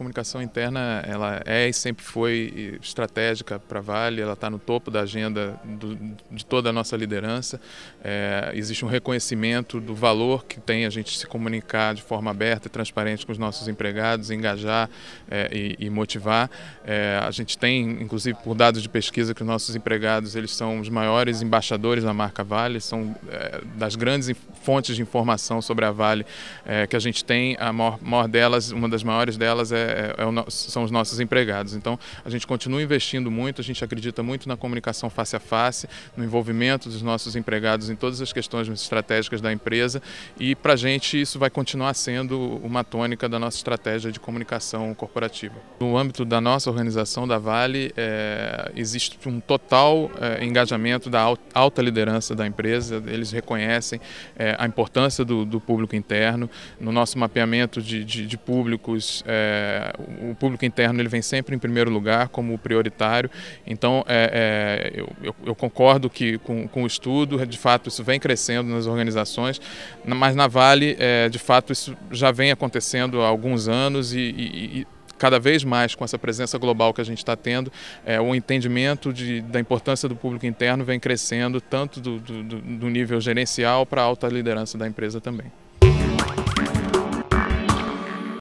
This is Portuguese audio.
comunicação interna ela é e sempre foi estratégica para a Vale, ela está no topo da agenda do, de toda a nossa liderança. É, existe um reconhecimento do valor que tem a gente se comunicar de forma aberta e transparente com os nossos empregados, engajar é, e, e, motivar. É, a gente tem, inclusive, por dados de pesquisa, que os nossos empregados eles são os maiores embaixadores da marca Vale, são é, das grandes fontes de informação sobre a Vale é, que a gente tem. A maior, maior delas, uma das maiores delas é é, é, é, o, são os nossos empregados. Então, a gente continua investindo muito, a gente acredita muito na comunicação face a face, no envolvimento dos nossos empregados em todas as questões estratégicas da empresa e, para a gente, isso vai continuar sendo uma tônica da nossa estratégia de comunicação corporativa. No âmbito da nossa organização da Vale, é, existe um total é, engajamento da alta liderança da empresa, eles reconhecem a importância do, do público interno. No nosso mapeamento de, de, de públicos, é, o público interno ele vem sempre em primeiro lugar como prioritário. Então, é, é, eu, eu, concordo que com, com, o estudo, de fato, isso vem crescendo nas organizações, mas na Vale, é, de fato, isso já vem acontecendo há alguns anos e, e, e cada vez mais com essa presença global que a gente está tendo, é, o entendimento de, da importância do público interno vem crescendo, tanto do, do, do nível gerencial para a alta liderança da empresa também.